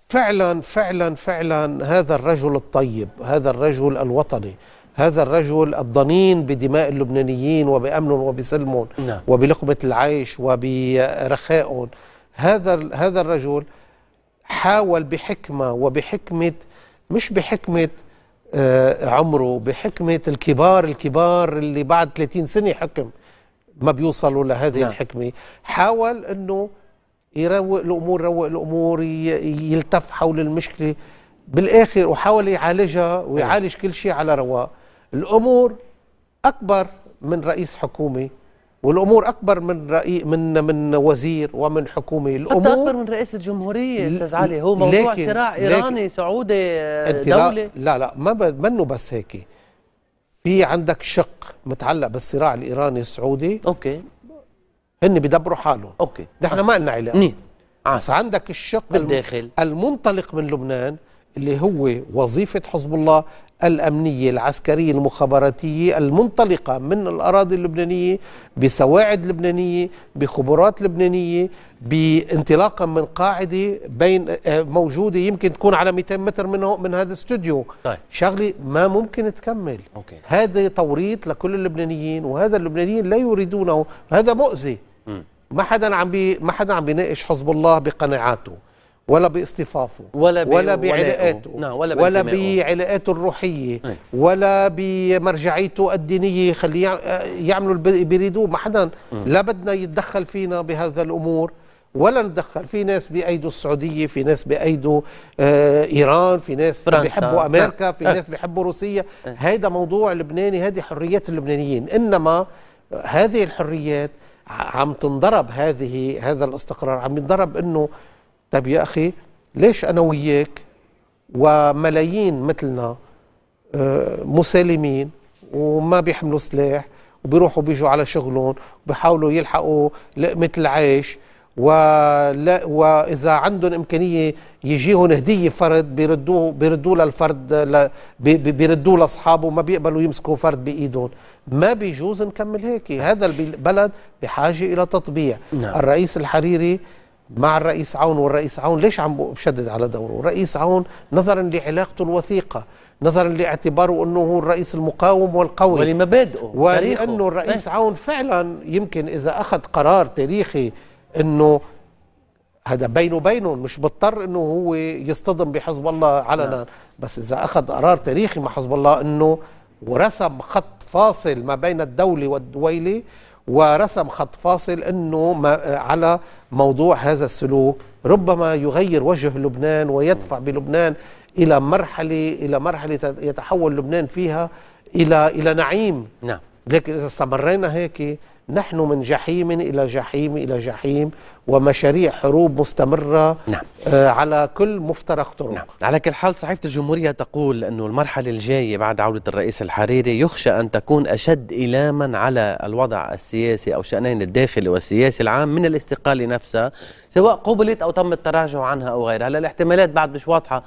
فعلا فعلا فعلا هذا الرجل الطيب هذا الرجل الوطني هذا الرجل الضنين بدماء اللبنانيين وبأمنهم وبسلمهم نعم. وبلقمة العيش وبرخائهم هذا هذا الرجل حاول بحكمة وبحكمة مش بحكمة آه عمره بحكمة الكبار الكبار اللي بعد 30 سنة حكم ما بيوصلوا لهذه نعم. الحكمة حاول أنه يروق الامور يروق الامور يلتف حول المشكله بالاخر وحاول يعالجها ويعالج نعم. كل شيء على رواق الامور اكبر من رئيس حكومه والامور اكبر من رأي من من وزير ومن حكومه الامور حتى اكبر من رئيس الجمهوريه استاذ علي هو موضوع لكن صراع ايراني سعودي دوله لا لا ما منه بس هيك في عندك شق متعلق بالصراع الايراني السعودي اوكي هن بيدبروا حالهم اوكي نحن ما لنا علاقه منين؟ عندك الشق الداخل المنطلق من لبنان اللي هو وظيفة حزب الله الأمنية العسكرية المخابراتية المنطلقة من الأراضي اللبنانية بسواعد لبنانية بخبرات لبنانية بانطلاقا من قاعدة بين آه، موجودة يمكن تكون على 200 متر من من هذا الاستوديو طيب. شغلة ما ممكن تكمل أوكي. هذا توريط لكل اللبنانيين وهذا اللبنانيين لا يريدونه هذا مؤذي ما حدا عم بي ما حدا عم بيناقش حزب الله بقناعاته ولا باصطفافه ولا ولا بعلاقاته ولا, ولا نعم، بعلاقاته الروحيه أي. ولا بمرجعيته الدينيه خليه يعملوا اللي بيريدوه ما حدا لا بدنا يتدخل فينا بهذا الامور ولا نتدخل في ناس بأيدوا السعودية في ناس بأيدوا آه إيران في ناس بيحبوا أمريكا نعم. في ناس بيحبوا روسيا هيدا موضوع لبناني هذه حريات اللبنانيين إنما هذه الحريات عم تنضرب هذه هذا الاستقرار عم ينضرب انه طب يا أخي ليش أنا وياك وملايين مثلنا آه، مسالمين وما بيحملوا سلاح وبيروحوا بيجوا على شغلهم وبيحاولوا يلحقوا لقمة العيش ولا واذا عندهم امكانيه يجيهم هديه فرد بيردوه بيردوه للفرد بيردوه لاصحابه ما بيقبلوا يمسكوا فرد بايدهم ما بيجوز نكمل هيك هذا البلد بحاجه الى تطبيع نعم. الرئيس الحريري مع الرئيس عون والرئيس عون ليش عم بشدد على دوره الرئيس عون نظرا لعلاقته الوثيقة نظرا لاعتباره أنه هو الرئيس المقاوم والقوي ولمبادئه ولأنه الرئيس إيه. عون فعلا يمكن إذا أخذ قرار تاريخي أنه هذا بينه وبينه مش بضطر انه هو يصطدم بحزب الله علنا نعم. بس اذا اخذ قرار تاريخي مع حزب الله انه ورسم خط فاصل ما بين الدولة والدولة ورسم خط فاصل انه ما على موضوع هذا السلوك ربما يغير وجه لبنان ويدفع بلبنان الى مرحله الى مرحله يتحول لبنان فيها الى الى نعيم نعم لكن اذا استمرينا هيك نحن من جحيم إلى جحيم إلى جحيم ومشاريع حروب مستمرة نعم. آه على كل مفترق طرق نعم. على كل حال صحيفة الجمهورية تقول أن المرحلة الجاية بعد عودة الرئيس الحريري يخشى أن تكون أشد إلاما على الوضع السياسي أو شأنين الداخلي والسياسي العام من الاستقالة نفسها سواء قبلت أو تم التراجع عنها أو غيرها هلا الاحتمالات بعد مش واضحة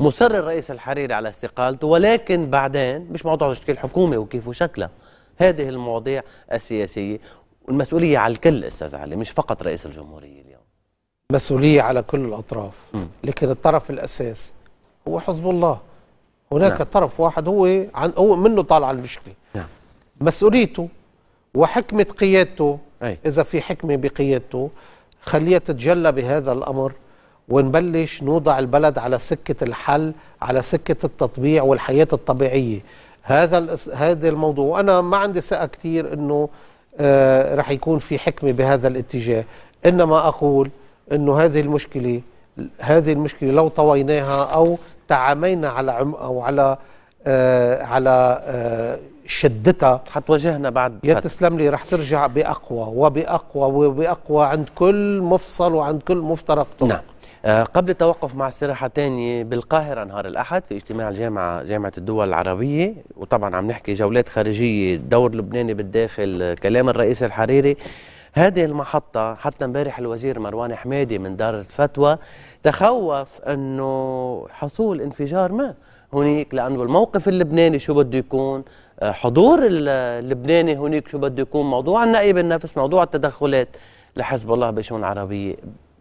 مصر الرئيس الحريري على استقالته ولكن بعدين مش موضوع تشكيل حكومة وكيف وشكلها هذه المواضيع السياسية والمسؤولية على الكل أستاذ علي مش فقط رئيس الجمهورية اليوم مسؤولية على كل الأطراف م. لكن الطرف الأساس هو حزب الله هناك نعم. طرف واحد هو عن هو منه طالعة المشكلة نعم. مسؤوليته وحكمة قيادته أي. إذا في حكمة بقيادته خليها تتجلى بهذا الأمر ونبلش نوضع البلد على سكة الحل على سكة التطبيع والحياة الطبيعية هذا هذا الموضوع وانا ما عندي ثقه كثير انه آه، رح يكون في حكمه بهذا الاتجاه انما اقول انه هذه المشكله هذه المشكله لو طويناها او تعامينا على عمق او على آه على آه شدتها حتواجهنا بعد يا تسلم لي رح ترجع باقوى وباقوى وباقوى عند كل مفصل وعند كل مفترق طرق نعم. آه، قبل التوقف مع استراحة تانية بالقاهرة نهار الأحد في اجتماع الجامعة جامعة الدول العربية وطبعا عم نحكي جولات خارجية دور لبناني بالداخل كلام الرئيس الحريري هذه المحطة حتى امبارح الوزير مروان حمادي من دار الفتوى تخوف أنه حصول انفجار ما هناك لأنه الموقف اللبناني شو بده يكون آه، حضور اللبناني هناك شو بده يكون موضوع النائب النفس موضوع التدخلات لحزب الله بشؤون العربية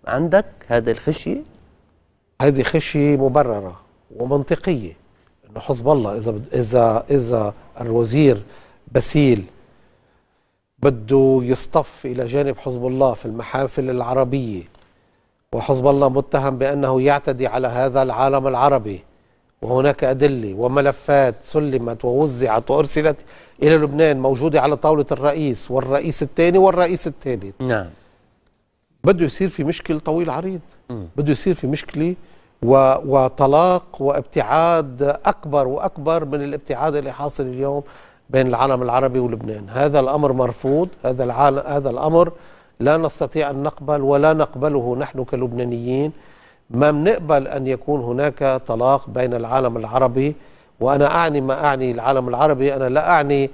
عندك هذه الخشية؟ هذه خشية مبررة ومنطقية انه حزب الله اذا اذا اذا الوزير بسيل بده يصطف الى جانب حزب الله في المحافل العربية وحزب الله متهم بانه يعتدي على هذا العالم العربي وهناك أدلة وملفات سلمت ووزعت وأرسلت إلى لبنان موجودة على طاولة الرئيس والرئيس الثاني والرئيس الثالث نعم بده يصير في مشكل طويل عريض بده يصير في مشكله و... وطلاق وابتعاد اكبر واكبر من الابتعاد اللي حاصل اليوم بين العالم العربي ولبنان هذا الامر مرفوض هذا العالم هذا الامر لا نستطيع ان نقبل ولا نقبله نحن كلبنانيين ما بنقبل ان يكون هناك طلاق بين العالم العربي وانا اعني ما اعني العالم العربي انا لا اعني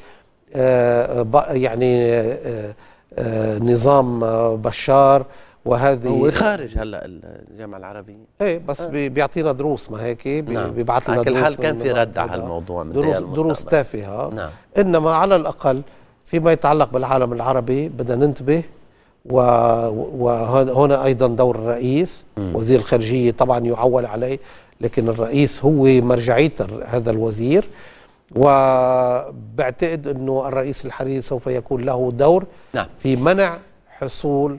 آه يعني آه آه، نظام آه، بشار وهذه هو خارج هلا الجامعه العربيه ايه بس آه. بيعطينا دروس ما هيك نعم. بيبعث لنا دروس كل حال كان في رد على من دروس دروس تافهه نعم. انما على الاقل فيما يتعلق بالعالم العربي بدنا ننتبه وهنا ايضا دور الرئيس م. وزير الخارجيه طبعا يعول عليه لكن الرئيس هو مرجعيه هذا الوزير وبعتقد أنه الرئيس الحريري سوف يكون له دور نعم. في منع حصول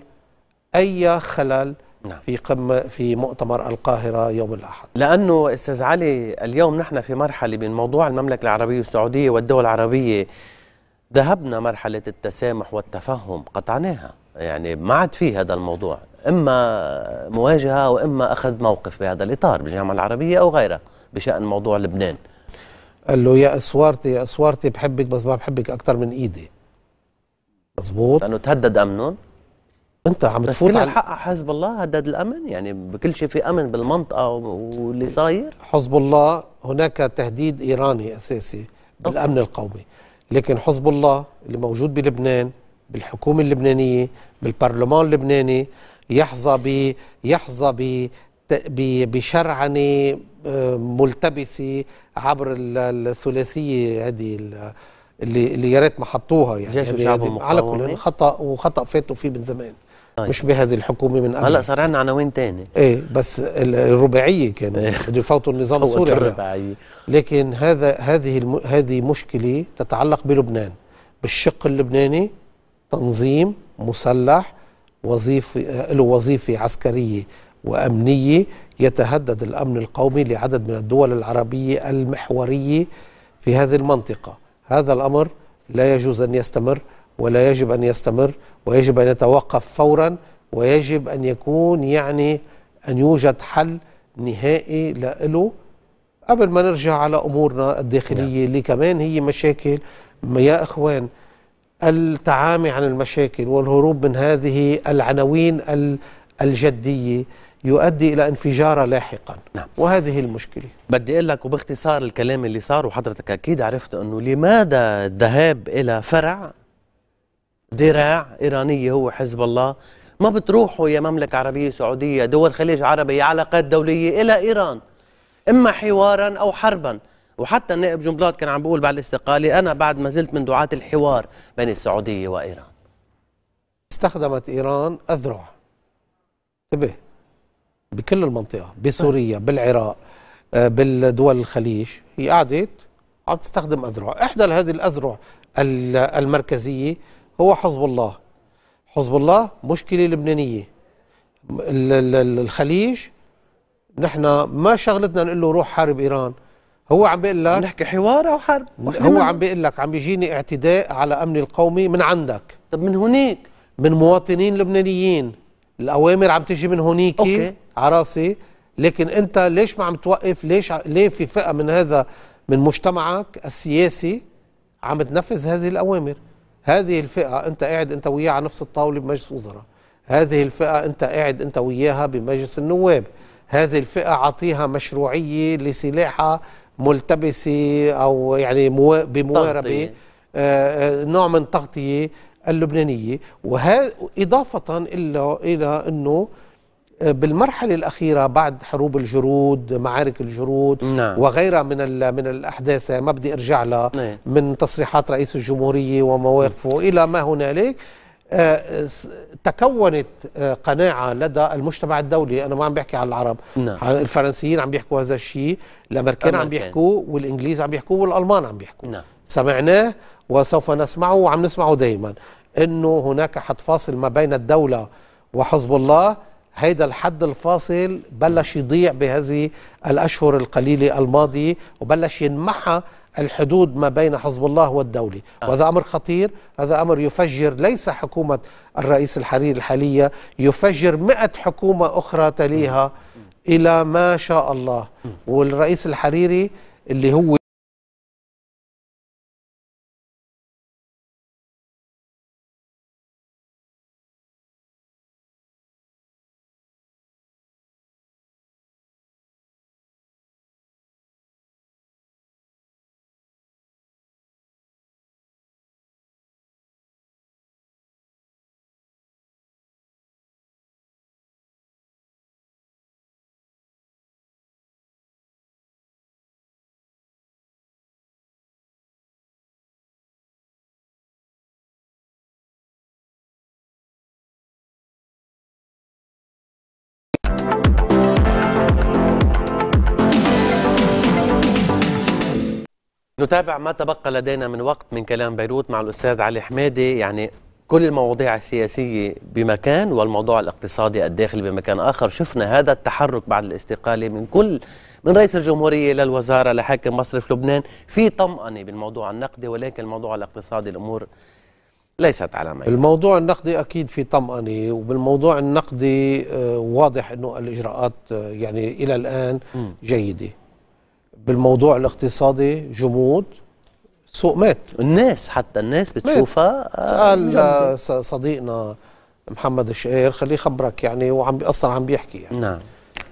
أي خلل نعم. في قمة في مؤتمر القاهرة يوم الأحد لأنه أستاذ علي اليوم نحن في مرحلة من موضوع المملكة العربية السعودية والدول العربية ذهبنا مرحلة التسامح والتفهم قطعناها يعني ما عاد في هذا الموضوع إما مواجهة وإما أخذ موقف بهذا الإطار بالجامعة العربية أو غيرها بشأن موضوع لبنان قال له يا اسوارتي يا اسوارتي بحبك بس ما بحبك اكثر من ايدي مزبوط لانه تهدد امنهم انت عم بس تفوت على الحق حزب الله هدد الامن يعني بكل شيء في امن بالمنطقه واللي صاير حزب الله هناك تهديد ايراني اساسي بالامن القومي لكن حزب الله اللي موجود بلبنان بالحكومه اللبنانيه بالبرلمان اللبناني يحظى ب يحظى ب بشرعنه ملتبسه عبر الثلاثيه هذه اللي اللي يا ريت ما حطوها يعني على كل خطا وخطا فاتوا فيه من زمان طيب. مش بهذه الحكومه من قبل هلا صار عندنا عناوين ثانيه ايه بس الرباعيه كانت إيه. بده يفوتوا النظام السوري لكن هذا هذه الم... هذه مشكله تتعلق بلبنان بالشق اللبناني تنظيم مسلح وظيفه له وظيفه عسكريه وامنيه يتهدد الأمن القومي لعدد من الدول العربية المحورية في هذه المنطقة هذا الأمر لا يجوز أن يستمر ولا يجب أن يستمر ويجب أن يتوقف فورا ويجب أن يكون يعني أن يوجد حل نهائي له قبل ما نرجع على أمورنا الداخلية نعم. اللي كمان هي مشاكل يا إخوان التعامي عن المشاكل والهروب من هذه العناوين الجدية يؤدي الى انفجار لاحقا نعم. وهذه المشكله بدي اقول لك وباختصار الكلام اللي صار وحضرتك اكيد عرفت انه لماذا الذهاب الى فرع ذراع ايرانيه هو حزب الله ما بتروحوا يا مملكه عربيه سعوديه دول خليج عربي علاقات دوليه الى ايران اما حوارا او حربا وحتى النائب جنبلاط كان عم بيقول بعد الاستقاله انا بعد ما زلت من دعاه الحوار بين السعوديه وايران استخدمت ايران اذرع انتبه بكل المنطقه بسوريا بالعراق آه، بالدول الخليج هي قعدت عم تستخدم اذرع احدى هذه الاذرع المركزيه هو حزب الله حزب الله مشكله لبنانيه الخليج نحن ما شغلتنا نقول له روح حارب ايران هو عم بيقول لك نحكي حوار او حرب هو عم بيقول لك عم بيجيني اعتداء على امني القومي من عندك طب من هناك من مواطنين لبنانيين الاوامر عم تيجي من هونيك اوكي عراسي لكن انت ليش ما عم توقف ليش ليه في فئه من هذا من مجتمعك السياسي عم تنفذ هذه الاوامر هذه الفئه انت قاعد انت وياها على نفس الطاوله بمجلس وزراء هذه الفئه انت قاعد انت وياها بمجلس النواب هذه الفئه عطيها مشروعيه لسلاحها ملتبسه او يعني مو... بمواربه آه،, آه نوع من تغطيه اللبنانيه وه... اضافه الى الى انه بالمرحله الاخيره بعد حروب الجرود معارك الجرود نعم. وغيرها من من الاحداث ما بدي ارجع لها نعم. من تصريحات رئيس الجمهوريه ومواقفه نعم. الى ما هنالك آه، تكونت آه، قناعة لدى المجتمع الدولي أنا ما عم بحكي على العرب نعم. الفرنسيين عم بيحكوا هذا الشيء الأمريكان عم بيحكوا والإنجليز عم بيحكوا والألمان عم بيحكوا نعم. سمعناه وسوف نسمعه وعم نسمعه دايما أنه هناك حد فاصل ما بين الدولة وحزب الله هيدا الحد الفاصل بلش يضيع بهذه الأشهر القليلة الماضية وبلش ينمحى الحدود ما بين حزب الله والدولة آه. وهذا أمر خطير هذا أمر يفجر ليس حكومة الرئيس الحريري الحالية يفجر مئة حكومة أخرى تليها إلى ما شاء الله والرئيس الحريري اللي هو نتابع ما تبقى لدينا من وقت من كلام بيروت مع الأستاذ علي حمادي يعني كل المواضيع السياسية بمكان والموضوع الاقتصادي الداخلي بمكان آخر شفنا هذا التحرك بعد الاستقالة من كل من رئيس الجمهورية للوزارة لحاكم مصرف لبنان في طمأنة بالموضوع النقدي ولكن الموضوع الاقتصادي الأمور ليست على ما الموضوع النقدي أكيد في طمأنة وبالموضوع النقدي آه، واضح أنه الإجراءات آه، يعني إلى الآن جيدة بالموضوع الاقتصادي جمود السوق مات الناس حتى الناس بتشوفها آه، سأل جميل. صديقنا محمد الشقير خليه خبرك يعني وعم اصلا عم بيحكي يعني نعم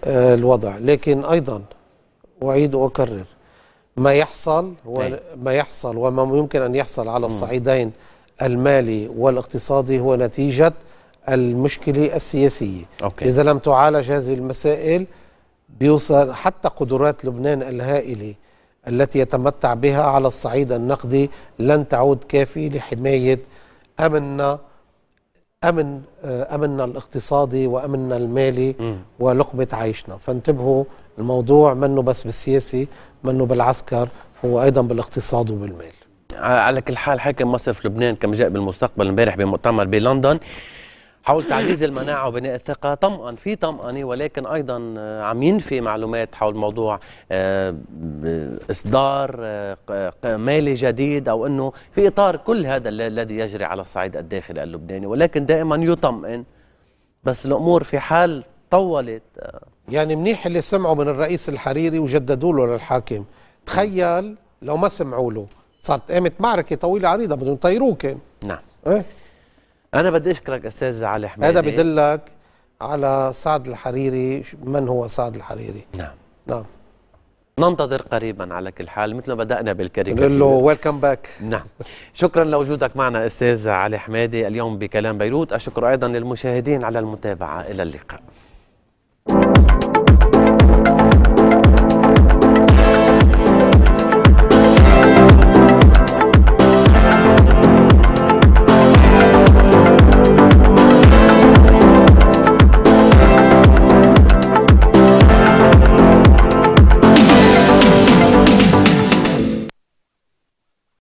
آه الوضع لكن ايضا اعيد واكرر ما يحصل هو نعم. ما يحصل وما يمكن ان يحصل على الصعيدين المالي والاقتصادي هو نتيجه المشكله السياسيه أوكي. اذا لم تعالج هذه المسائل بيوصل حتى قدرات لبنان الهائله التي يتمتع بها على الصعيد النقدي لن تعود كافي لحمايه امننا امن امننا الاقتصادي وامننا المالي ولقمه عيشنا فانتبهوا الموضوع منه بس بالسياسي منه بالعسكر هو ايضا بالاقتصاد وبالمال على كل حال حاكم مصرف لبنان كما جاء بالمستقبل امبارح بمؤتمر بلندن حول تعزيز المناعه وبناء الثقه طمأن في طمأنه ولكن ايضا آه، عم ينفي معلومات حول موضوع آه، اصدار آه، مالي جديد او انه في اطار كل هذا الذي يجري على الصعيد الداخلي اللبناني ولكن دائما يطمئن بس الامور في حال طولت يعني منيح اللي سمعوا من الرئيس الحريري وجددوا له للحاكم تخيل لو ما سمعوا له صارت قامت معركه طويله عريضه بدهم يطيروه نعم إيه؟ انا بدي اشكرك استاذ علي حميدي هذا بدلك على سعد الحريري من هو سعد الحريري نعم نعم ننتظر قريبا على كل حال مثل ما بدأنا بالكاريكاتير له ويلكم باك نعم شكرا لوجودك معنا أستاذ علي حمادي اليوم بكلام بيروت اشكر أيضا للمشاهدين على المتابعة إلى اللقاء